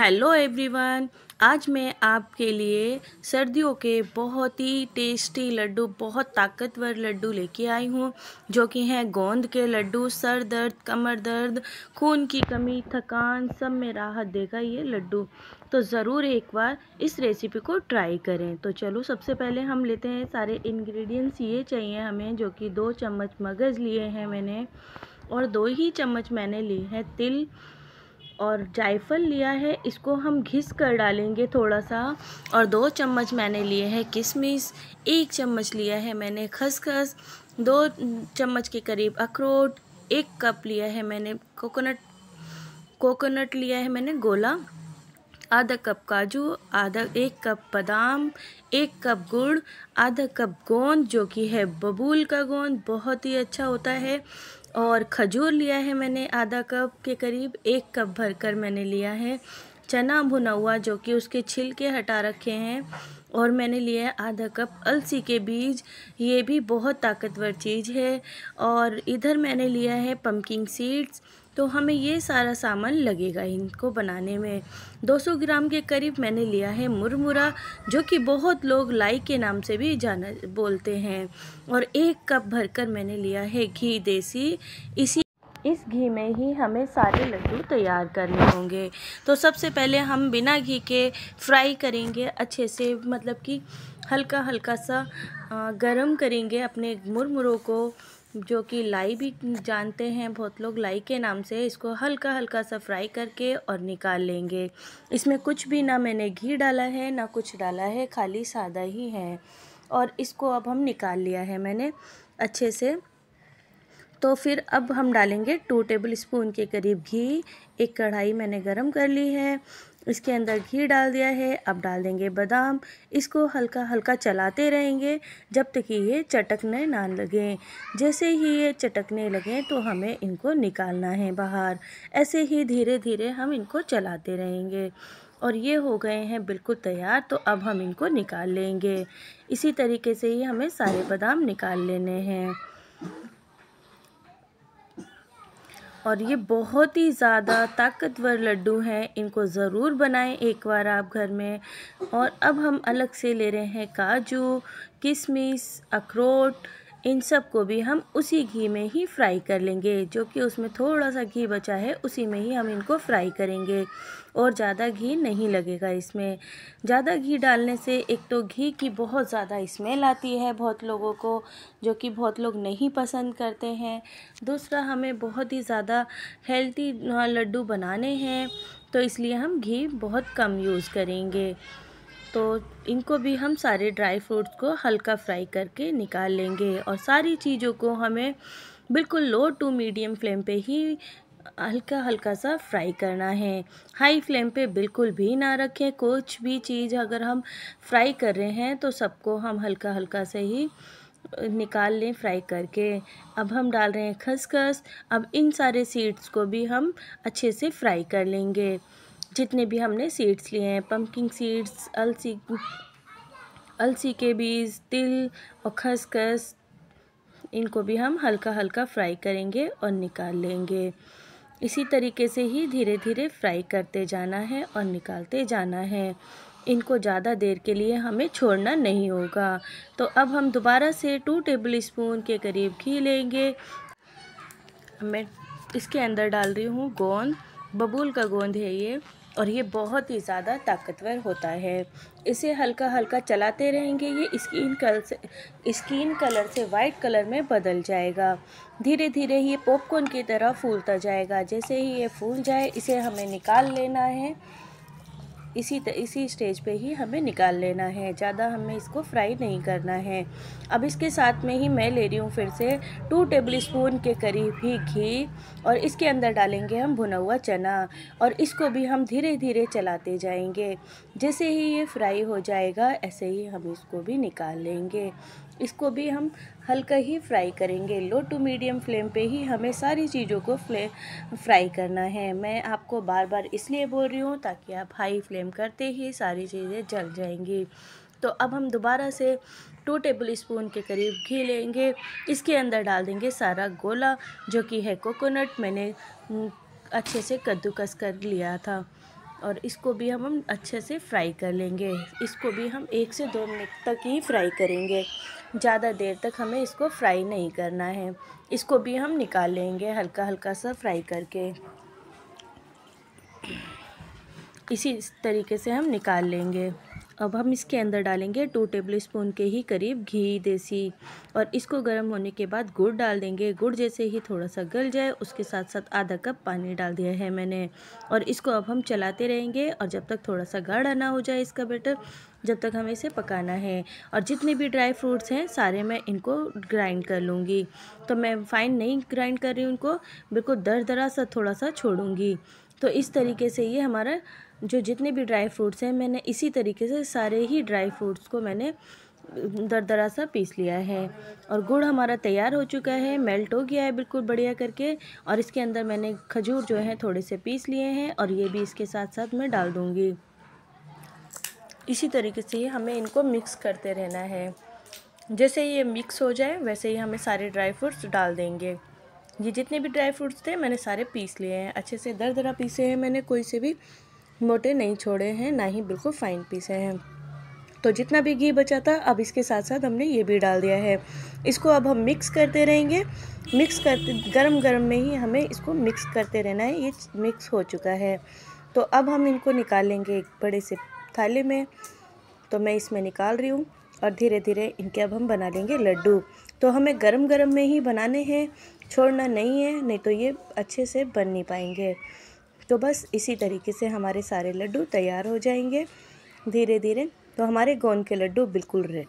hello everyone आज मैं आपके लिए सर्दियों के बहुत ही टेस्टी लड्डू बहुत ताकतवर लड्डू लेके आई हूँ जो कि हैं गोंद के लड्डू सर दर्द कमर दर्द खून की कमी थकान सब में राहत देगा ये लड्डू तो ज़रूर एक बार इस रेसिपी को ट्राई करें तो चलो सबसे पहले हम लेते हैं सारे इंग्रेडिएंट्स ये चाहिए हमें जो कि दो चम्मच मगज़ लिए हैं मैंने और दो ही चम्मच मैंने लिए हैं तिल और जायफल लिया है इसको हम घिस कर डालेंगे थोड़ा सा और दो चम्मच मैंने लिए हैं किशमिश एक चम्मच लिया है मैंने खसखस दो चम्मच के करीब अखरोट एक कप लिया है मैंने कोकोनट कोकोनट लिया है मैंने गोला आधा कप काजू आधा एक कप बादाम एक कप गुड़ आधा कप गोंद जो कि है बबूल का गोंद बहुत ही अच्छा होता है और खजूर लिया है मैंने आधा कप के करीब एक कप भरकर मैंने लिया है चना भुना हुआ जो कि उसके छिलके हटा रखे हैं और मैंने लिया है आधा कप अलसी के बीज ये भी बहुत ताकतवर चीज़ है और इधर मैंने लिया है पम्पकिंग सीड्स तो हमें ये सारा सामान लगेगा इनको बनाने में 200 ग्राम के करीब मैंने लिया है मुरमुरा जो कि बहुत लोग लाई के नाम से भी जाना बोलते हैं और एक कप भरकर मैंने लिया है घी देसी इसी इस घी में ही हमें सारे लड्डू तैयार करने होंगे तो सबसे पहले हम बिना घी के फ्राई करेंगे अच्छे से मतलब कि हल्का हल्का सा गरम करेंगे अपने मुरमुरों को जो कि लाई भी जानते हैं बहुत लोग लाई के नाम से इसको हल्का हल्का सा फ्राई करके और निकाल लेंगे इसमें कुछ भी ना मैंने घी डाला है ना कुछ डाला है खाली सादा ही है और इसको अब हम निकाल लिया है मैंने अच्छे से तो फिर अब हम डालेंगे टू टेबल स्पून के करीब घी एक कढ़ाई मैंने गरम कर ली है इसके अंदर घी डाल दिया है अब डाल देंगे बादाम इसको हल्का हल्का चलाते रहेंगे जब तक ये चटकने ना लगें जैसे ही ये चटकने लगें तो हमें इनको निकालना है बाहर ऐसे ही धीरे धीरे हम इनको चलाते रहेंगे और ये हो गए हैं बिल्कुल तैयार तो अब हम इनको निकाल लेंगे इसी तरीके से ही हमें सारे बादाम निकाल लेने हैं और ये बहुत ही ज़्यादा ताकतवर लड्डू हैं इनको ज़रूर बनाएं एक बार आप घर में और अब हम अलग से ले रहे हैं काजू किशमिश अखरोट इन सब को भी हम उसी घी में ही फ्राई कर लेंगे जो कि उसमें थोड़ा सा घी बचा है उसी में ही हम इनको फ्राई करेंगे और ज़्यादा घी नहीं लगेगा इसमें ज़्यादा घी डालने से एक तो घी की बहुत ज़्यादा स्मेल आती है बहुत लोगों को जो कि बहुत लोग नहीं पसंद करते हैं दूसरा हमें बहुत ही ज़्यादा हेल्थी हाँ, लड्डू बनाने हैं तो इसलिए हम घी बहुत कम यूज़ करेंगे तो इनको भी हम सारे ड्राई फ्रूट्स को हल्का फ्राई करके निकाल लेंगे और सारी चीज़ों को हमें बिल्कुल लो टू मीडियम फ्लेम पे ही हल्का हल्का सा फ्राई करना है हाई फ्लेम पे बिल्कुल भी ना रखें कुछ भी चीज़ अगर हम फ्राई कर रहे हैं तो सबको हम हल्का हल्का से ही निकाल लें फ्राई करके अब हम डाल रहे हैं खसखस अब इन सारे सीड्स को भी हम अच्छे से फ्राई कर लेंगे जितने भी हमने सीड्स लिए हैं पम्पकिन सीड्स अलसी अलसी के बीज तिल और खसखस इनको भी हम हल्का हल्का फ्राई करेंगे और निकाल लेंगे इसी तरीके से ही धीरे धीरे फ्राई करते जाना है और निकालते जाना है इनको ज़्यादा देर के लिए हमें छोड़ना नहीं होगा तो अब हम दोबारा से टू टेबल स्पून के करीब घी लेंगे मैं इसके अंदर डाल रही हूँ गोंद बबूल का गोंद है ये और ये बहुत ही ज़्यादा ताकतवर होता है इसे हल्का हल्का चलाते रहेंगे ये स्किन कलर से स्किन कलर से वाइट कलर में बदल जाएगा धीरे धीरे ये पॉपकॉर्न की तरह फूलता जाएगा जैसे ही ये फूल जाए इसे हमें निकाल लेना है इसी इसी स्टेज पे ही हमें निकाल लेना है ज़्यादा हमें इसको फ्राई नहीं करना है अब इसके साथ में ही मैं ले रही हूँ फिर से टू टेबल स्पून के करीब ही घी और इसके अंदर डालेंगे हम भुना हुआ चना और इसको भी हम धीरे धीरे चलाते जाएंगे जैसे ही ये फ्राई हो जाएगा ऐसे ही हम इसको भी निकाल लेंगे इसको भी हम हल्का ही फ्राई करेंगे लो टू मीडियम फ्लेम पे ही हमें सारी चीज़ों को फ्ले फ्राई करना है मैं आपको बार बार इसलिए बोल रही हूँ ताकि आप हाई फ्लेम करते ही सारी चीज़ें जल जाएंगी तो अब हम दोबारा से टू टेबल स्पून के करीब घी लेंगे इसके अंदर डाल देंगे सारा गोला जो कि है कोकोनट मैंने हम्म, अच्छे से कद्दूकस कर लिया था और इसको भी हम हम अच्छे से फ्राई कर लेंगे इसको भी हम एक से दो मिनट तक ही फ्राई करेंगे ज़्यादा देर तक हमें इसको फ्राई नहीं करना है इसको भी हम निकाल लेंगे हल्का हल्का सा फ्राई करके इसी तरीके से हम निकाल लेंगे अब हम इसके अंदर डालेंगे टू टेबल स्पून के ही करीब घी देसी और इसको गर्म होने के बाद गुड़ डाल देंगे गुड़ जैसे ही थोड़ा सा गल जाए उसके साथ साथ आधा कप पानी डाल दिया है मैंने और इसको अब हम चलाते रहेंगे और जब तक थोड़ा सा गाढ़ा ना हो जाए इसका बेटर जब तक हमें इसे पकाना है और जितने भी ड्राई फ्रूट्स हैं सारे मैं इनको ग्राइंड कर लूँगी तो मैं फाइन नहीं ग्राइंड कर रही हूँ इनको बिल्कुल दर दरा सा थोड़ा सा छोड़ूँगी तो इस तरीके से ये हमारा जो जितने भी ड्राई फ्रूट्स हैं मैंने इसी तरीके से सारे ही ड्राई फ्रूट्स को मैंने दरदरा सा पीस लिया है और गुड़ हमारा तैयार हो चुका है मेल्ट हो गया है बिल्कुल बढ़िया करके और इसके अंदर मैंने खजूर जो है थोड़े से पीस लिए हैं और ये भी इसके साथ साथ मैं डाल दूँगी इसी तरीके से हमें इनको मिक्स करते रहना है जैसे ये मिक्स हो जाए वैसे ही हमें सारे ड्राई फ्रूट्स डाल देंगे ये जितने भी ड्राई फ्रूट्स थे मैंने सारे पीस लिए हैं अच्छे से दर दरा पीसे हैं मैंने कोई से भी मोटे नहीं छोड़े हैं ना ही बिल्कुल फाइन पीसे हैं तो जितना भी घी बचा था अब इसके साथ साथ हमने ये भी डाल दिया है इसको अब हम मिक्स करते रहेंगे मिक्स करते गरम गरम में ही हमें इसको मिक्स करते रहना है ये मिक्स हो चुका है तो अब हम इनको निकालेंगे एक बड़े से थाली में तो मैं इसमें निकाल रही हूँ और धीरे धीरे इनके अब हम बना लेंगे लड्डू तो हमें गरम गरम में ही बनाने हैं छोड़ना नहीं है नहीं तो ये अच्छे से बन नहीं पाएंगे तो बस इसी तरीके से हमारे सारे लड्डू तैयार हो जाएंगे धीरे धीरे तो हमारे गोंद के लड्डू बिल्कुल रे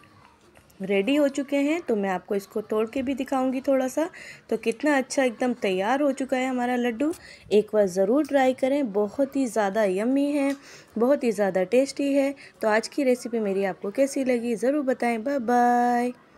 रेडी हो चुके हैं तो मैं आपको इसको तोड़ के भी दिखाऊंगी थोड़ा सा तो कितना अच्छा एकदम तैयार हो चुका है हमारा लड्डू एक बार ज़रूर ट्राई करें बहुत ही ज़्यादा यम्मी है बहुत ही ज़्यादा टेस्टी है तो आज की रेसिपी मेरी आपको कैसी लगी ज़रूर बताएं बाय बाय